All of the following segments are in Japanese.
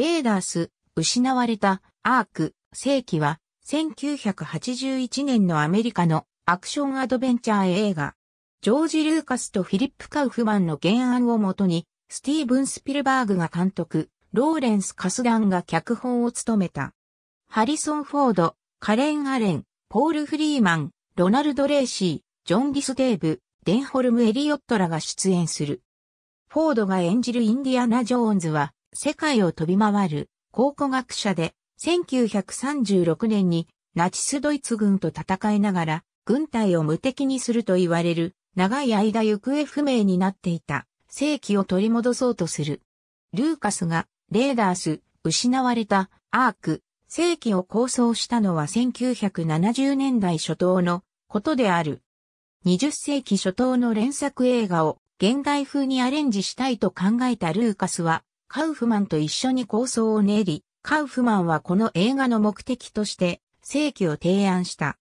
レーダース、失われた、アーク、世紀は、1981年のアメリカのアクションアドベンチャー映画。ジョージ・ルーカスとフィリップ・カウフマンの原案をもとに、スティーブン・スピルバーグが監督、ローレンス・カスダンが脚本を務めた。ハリソン・フォード、カレン・アレン、ポール・フリーマン、ロナルド・レーシー、ジョン・ディス・デーブ、デンホルム・エリオットらが出演する。フォードが演じるインディアナ・ジョーンズは、世界を飛び回る考古学者で、1936年にナチスドイツ軍と戦いながら、軍隊を無敵にすると言われる、長い間行方不明になっていた、世紀を取り戻そうとする。ルーカスが、レーダース、失われた、アーク、世紀を構想したのは1970年代初頭のことである。20世紀初頭の連作映画を現代風にアレンジしたいと考えたルーカスは、カウフマンと一緒に構想を練り、カウフマンはこの映画の目的として、正規を提案した。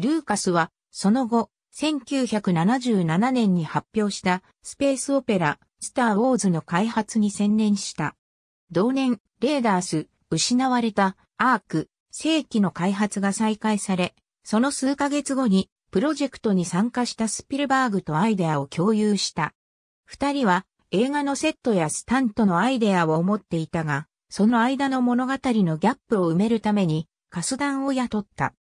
ルーカスは、その後、1977年に発表したスペースオペラ、スター・ウォーズの開発に専念した。同年、レーダース、失われた、アーク、正規の開発が再開され、その数ヶ月後に、プロジェクトに参加したスピルバーグとアイデアを共有した。二人は、映画のセットやスタントのアイデアを持っていたが、その間の物語のギャップを埋めるために、カスダンを雇った。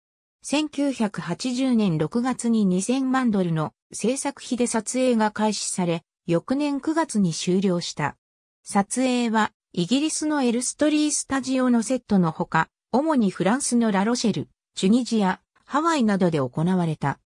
1980年6月に2000万ドルの制作費で撮影が開始され、翌年9月に終了した。撮影は、イギリスのエルストリースタジオのセットのほか、主にフランスのラロシェル、チュニジア、ハワイなどで行われた。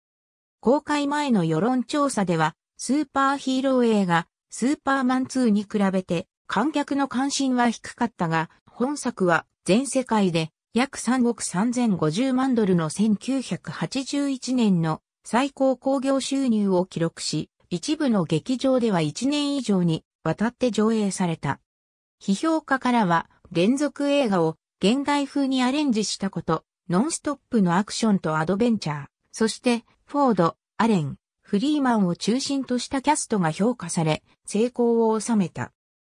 公開前の世論調査では、スーパーヒーロー映画、スーパーマン2に比べて観客の関心は低かったが、本作は全世界で約3億3050万ドルの1981年の最高興行収入を記録し、一部の劇場では1年以上にわたって上映された。批評家からは連続映画を現代風にアレンジしたこと、ノンストップのアクションとアドベンチャー、そしてフォード、アレン、フリーマンを中心としたキャストが評価され、成功を収めた。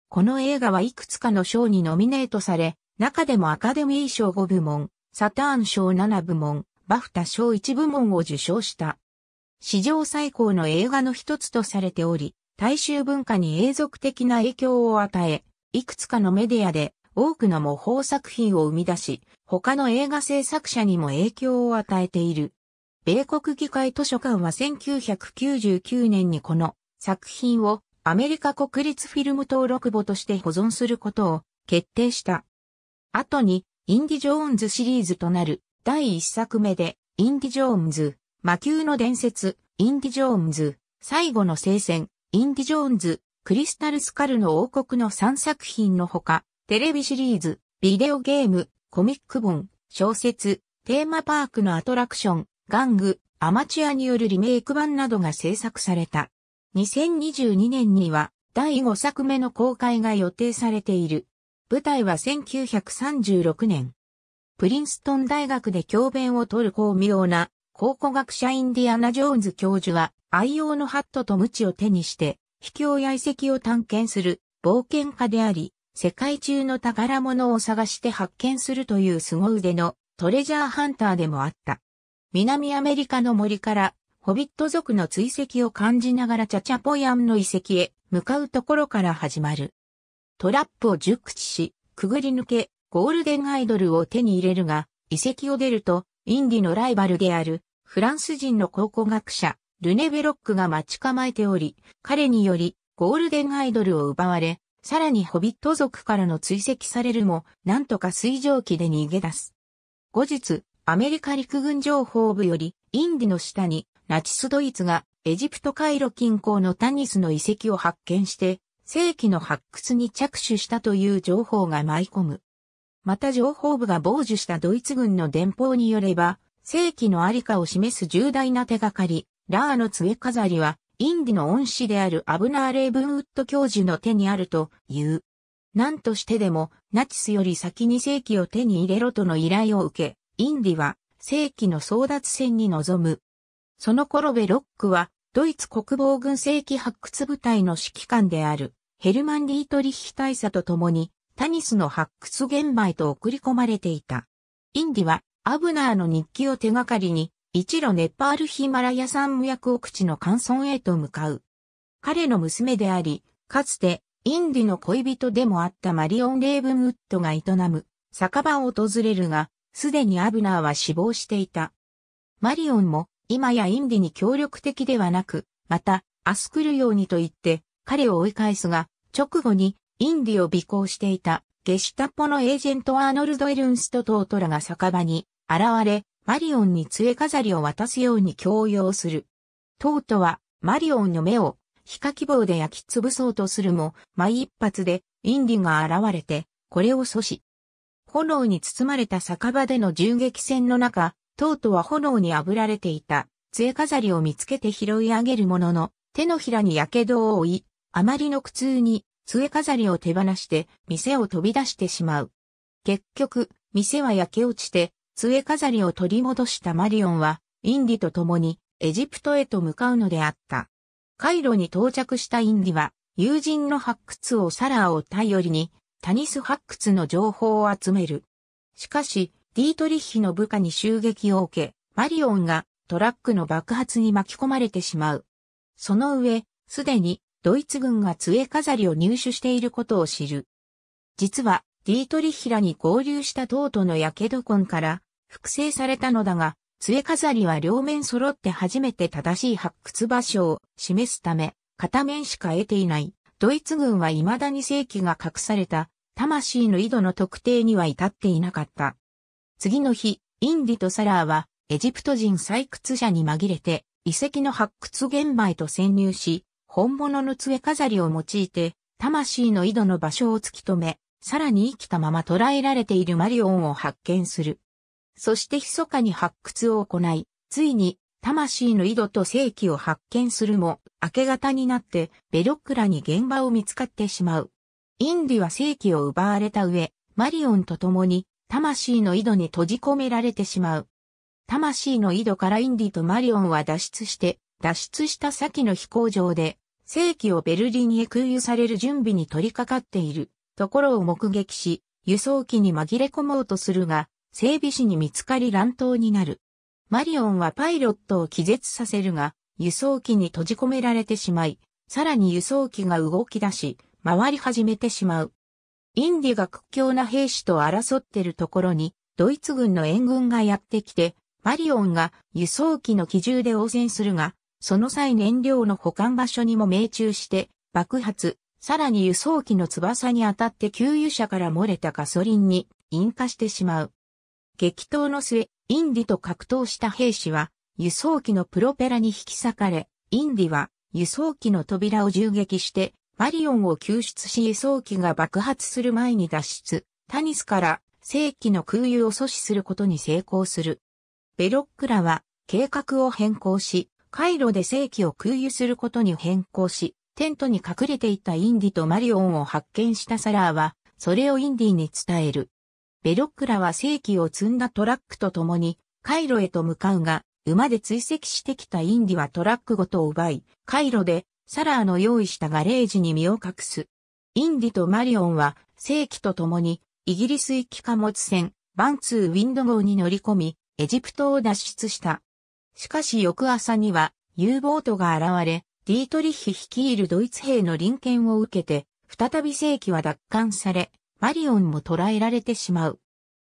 この映画はいくつかの賞にノミネートされ、中でもアカデミー賞5部門、サターン賞7部門、バフタ賞1部門を受賞した。史上最高の映画の一つとされており、大衆文化に永続的な影響を与え、いくつかのメディアで多くの模倣作品を生み出し、他の映画制作者にも影響を与えている。米国議会図書館は1999年にこの作品をアメリカ国立フィルム登録簿として保存することを決定した。後にインディ・ジョーンズシリーズとなる第1作目でインディ・ジョーンズ、魔球の伝説、インディ・ジョーンズ、最後の聖戦、インディ・ジョーンズ、クリスタル・スカルの王国の3作品のほか、テレビシリーズ、ビデオゲーム、コミック本、小説、テーマパークのアトラクション、玩具、アマチュアによるリメイク版などが制作された。2022年には第5作目の公開が予定されている。舞台は1936年。プリンストン大学で教鞭を取る巧妙な考古学者インディアナ・ジョーンズ教授は愛用のハットと鞭を手にして秘境や遺跡を探検する冒険家であり、世界中の宝物を探して発見するという凄腕のトレジャーハンターでもあった。南アメリカの森から、ホビット族の追跡を感じながらチャチャポヤンの遺跡へ向かうところから始まる。トラップを熟知し、くぐり抜け、ゴールデンアイドルを手に入れるが、遺跡を出ると、インディのライバルである、フランス人の考古学者、ルネ・ベロックが待ち構えており、彼により、ゴールデンアイドルを奪われ、さらにホビット族からの追跡されるも、なんとか水蒸気で逃げ出す。後日、アメリカ陸軍情報部より、インディの下に、ナチスドイツが、エジプトカイロ近郊のタニスの遺跡を発見して、正規の発掘に着手したという情報が舞い込む。また情報部が傍受したドイツ軍の電報によれば、正規のありかを示す重大な手がかり、ラーの杖飾りは、インディの恩師であるアブナー・レイブンウッド教授の手にあるという。何としてでも、ナチスより先に正規を手に入れろとの依頼を受け、インディは正規の争奪戦に臨む。その頃ベロックはドイツ国防軍正規発掘部隊の指揮官であるヘルマン・リートリヒ大佐と共にタニスの発掘現場へと送り込まれていた。インディはアブナーの日記を手がかりに一路ネパールヒマラヤ山脈奥地の乾村へと向かう。彼の娘であり、かつてインディの恋人でもあったマリオン・レーブンウッドが営む酒場を訪れるが、すでにアブナーは死亡していた。マリオンも、今やインディに協力的ではなく、また、アスクルようにと言って、彼を追い返すが、直後に、インディを尾行していた、ゲシュタポのエージェントアーノルド・エルンスト・トートラが酒場に、現れ、マリオンに杖飾りを渡すように強要する。トートは、マリオンの目を、非火希望で焼き潰そうとするも、毎一発で、インディが現れて、これを阻止。炎に包まれた酒場での銃撃戦の中、とうとうは炎に炙られていた、杖飾りを見つけて拾い上げるものの、手のひらに火傷を負い、あまりの苦痛に、杖飾りを手放して、店を飛び出してしまう。結局、店は焼け落ちて、杖飾りを取り戻したマリオンは、インディと共に、エジプトへと向かうのであった。カイロに到着したインディは、友人の発掘をサラーを頼りに、タニス発掘の情報を集める。しかし、ディートリッヒの部下に襲撃を受け、マリオンがトラックの爆発に巻き込まれてしまう。その上、すでにドイツ軍が杖飾りを入手していることを知る。実は、ディートリッヒらに合流した塔との火傷痕から複製されたのだが、杖飾りは両面揃って初めて正しい発掘場所を示すため、片面しか得ていない。ドイツ軍は未だに正規が隠された魂の井戸の特定には至っていなかった。次の日、インディとサラーは、エジプト人採掘者に紛れて、遺跡の発掘現場へと潜入し、本物の杖飾りを用いて、魂の井戸の場所を突き止め、さらに生きたまま捕らえられているマリオンを発見する。そして密かに発掘を行い、ついに、魂の井戸と正規を発見するも、明け方になって、ベロックラに現場を見つかってしまう。インディは正気を奪われた上、マリオンと共に、魂の井戸に閉じ込められてしまう。魂の井戸からインディとマリオンは脱出して、脱出した先の飛行場で、正規をベルリンへ空輸される準備に取り掛かっているところを目撃し、輸送機に紛れ込もうとするが、整備士に見つかり乱闘になる。マリオンはパイロットを気絶させるが、輸送機に閉じ込められてしまい、さらに輸送機が動き出し、回り始めてしまう。インディが屈強な兵士と争ってるところに、ドイツ軍の援軍がやってきて、マリオンが輸送機の機銃で応戦するが、その際燃料の保管場所にも命中して爆発、さらに輸送機の翼に当たって給油車から漏れたガソリンに引火してしまう。激闘の末、インディと格闘した兵士は輸送機のプロペラに引き裂かれ、インディは輸送機の扉を銃撃してマリオンを救出し輸送機が爆発する前に脱出、タニスから正規の空輸を阻止することに成功する。ベロックラは計画を変更し、回路で正規を空輸することに変更し、テントに隠れていたインディとマリオンを発見したサラーは、それをインディに伝える。ベロックラは正規を積んだトラックと共に、回路へと向かうが、馬で追跡してきたインディはトラックごと奪い、回路でサラーの用意したガレージに身を隠す。インディとマリオンは、世紀とともに、イギリス行き貨物船、バンツーウィンド号に乗り込み、エジプトを脱出した。しかし翌朝には、U ボートが現れ、ディートリッヒ率いるドイツ兵の臨検を受けて、再び世紀は奪還され、マリオンも捕らえられてしまう。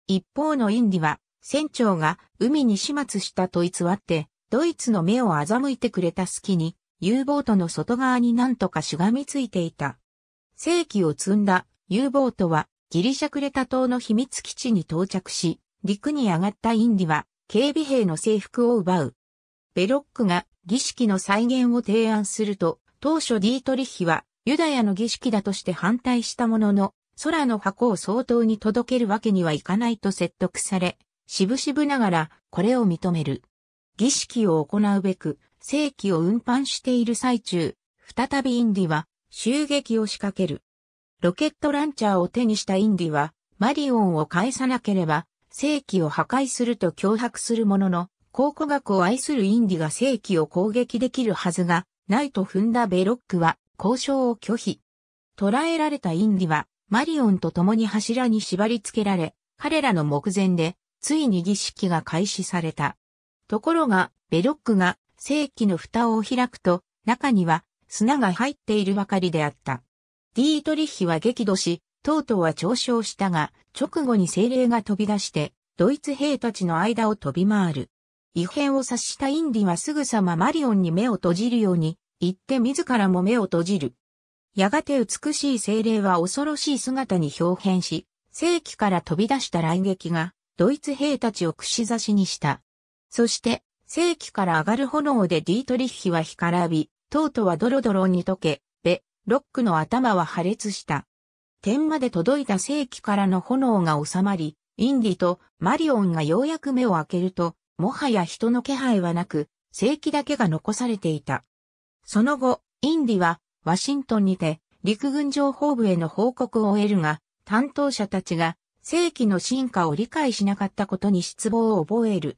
一方のインディは、船長が海に始末したと偽って、ドイツの目を欺いてくれた隙に、U ボートの外側になんとかしがみついていた。正規を積んだ U ボートはギリシャクレタ島の秘密基地に到着し、陸に上がったインディは警備兵の制服を奪う。ベロックが儀式の再現を提案すると、当初ディートリッヒはユダヤの儀式だとして反対したものの、空の箱を相当に届けるわけにはいかないと説得され、しぶしぶながらこれを認める。儀式を行うべく、正規を運搬している最中、再びインディは襲撃を仕掛ける。ロケットランチャーを手にしたインディは、マリオンを返さなければ、正規を破壊すると脅迫するものの、考古学を愛するインディが正規を攻撃できるはずが、ないと踏んだベロックは、交渉を拒否。捕らえられたインディは、マリオンと共に柱に縛り付けられ、彼らの目前で、ついに儀式が開始された。ところが、ベロックが正規の蓋を開くと、中には砂が入っているばかりであった。ディートリッヒは激怒し、とうとうは嘲笑したが、直後に精霊が飛び出して、ドイツ兵たちの間を飛び回る。異変を察したインディはすぐさまマリオンに目を閉じるように、言って自らも目を閉じる。やがて美しい精霊は恐ろしい姿に表変し、正規から飛び出した雷撃が、ドイツ兵たちを串刺しにした。そして、正規から上がる炎でディートリッヒは干からび、トートはドロドロに溶け、ベ、ロックの頭は破裂した。点まで届いた正規からの炎が収まり、インディとマリオンがようやく目を開けると、もはや人の気配はなく、正規だけが残されていた。その後、インディは、ワシントンにて、陸軍情報部への報告を得るが、担当者たちが、正規の進化を理解しなかったことに失望を覚える。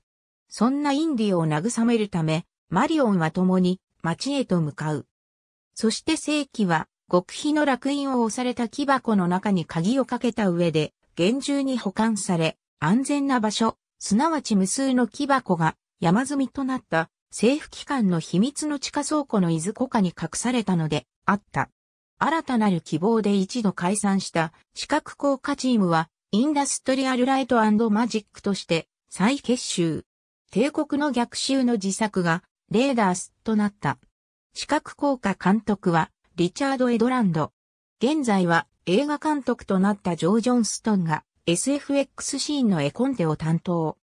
そんなインディを慰めるため、マリオンは共に町へと向かう。そして正規は極秘の楽印を押された木箱の中に鍵をかけた上で厳重に保管され、安全な場所、すなわち無数の木箱が山積みとなった政府機関の秘密の地下倉庫の伊豆湖下に隠されたのであった。新たなる希望で一度解散した視覚効果チームはインダストリアルライトマジックとして再結集。帝国の逆襲の自作が、レーダースとなった。視覚効果監督は、リチャード・エドランド。現在は、映画監督となったジョー・ジョンストンが、SFX シーンの絵コンテを担当。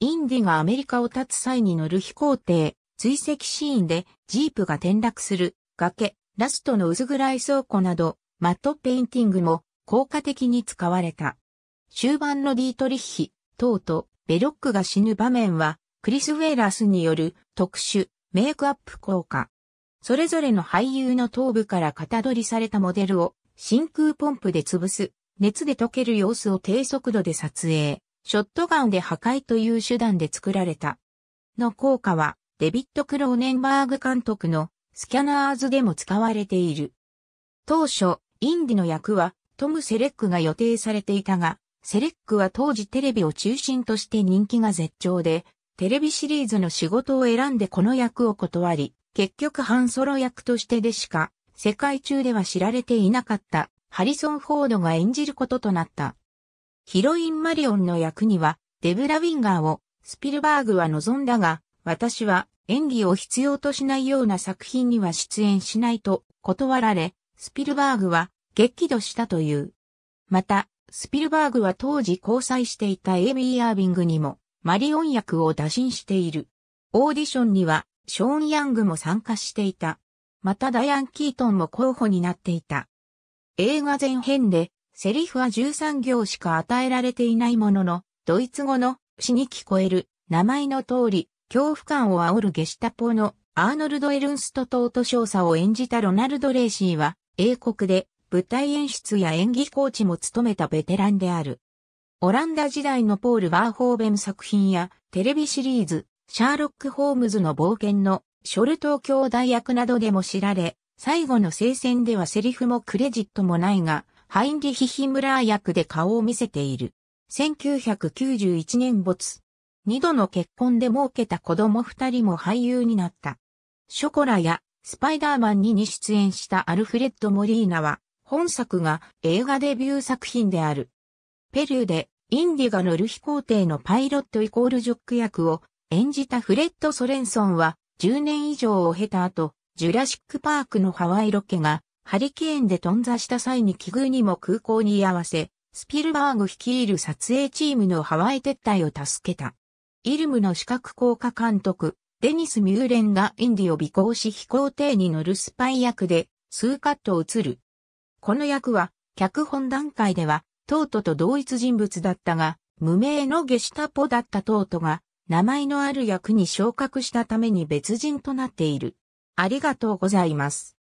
インディがアメリカを立つ際に乗る飛行艇、追跡シーンで、ジープが転落する、崖、ラストの薄暗い倉庫など、マットペインティングも効果的に使われた。終盤のディートリッヒ、トとベロックが死ぬ場面はクリス・ウェーラスによる特殊メイクアップ効果。それぞれの俳優の頭部から型取りされたモデルを真空ポンプで潰す、熱で溶ける様子を低速度で撮影、ショットガンで破壊という手段で作られた。の効果は、デビット・クローネンバーグ監督のスキャナーズでも使われている。当初、インディの役はトム・セレックが予定されていたが、セレックは当時テレビを中心として人気が絶頂で、テレビシリーズの仕事を選んでこの役を断り、結局半ソロ役としてでしか、世界中では知られていなかった、ハリソン・フォードが演じることとなった。ヒロインマリオンの役には、デブラ・ウィンガーを、スピルバーグは望んだが、私は演技を必要としないような作品には出演しないと断られ、スピルバーグは激怒したという。また、スピルバーグは当時交際していたエイビー・アービングにもマリオン役を打診している。オーディションには、ショーン・ヤングも参加していた。またダイアン・キートンも候補になっていた。映画前編で、セリフは13行しか与えられていないものの、ドイツ語の詩に聞こえる、名前の通り、恐怖感を煽るゲシュタポのアーノルド・エルンストとョ少佐を演じたロナルド・レーシーは、英国で舞台演出や演技コーチも務めたベテランである。オランダ時代のポール・バーホーベン作品や、テレビシリーズ、シャーロック・ホームズの冒険の、ショルト兄弟役などでも知られ、最後の聖戦ではセリフもクレジットもないが、ハインリヒ・ヒムラー役で顔を見せている。1991年没。二度の結婚で儲けた子供二人も俳優になった。ショコラやスパイダーマン2に出演したアルフレッド・モリーナは、本作が映画デビュー作品である。ペルーでインディガのル飛行艇のパイロットイコールジョック役を演じたフレッド・ソレンソンは10年以上を経た後、ジュラシック・パークのハワイロケがハリケーンで頓挫した際に奇遇にも空港に居合わせ、スピルバーグ率いる撮影チームのハワイ撤退を助けた。イルムの視覚効果監督、デニス・ミューレンがインディを尾行し飛行艇に乗るスパイ役で、数カットを映る。この役は、脚本段階では、トートと同一人物だったが、無名のゲシュタポだったトートが、名前のある役に昇格したために別人となっている。ありがとうございます。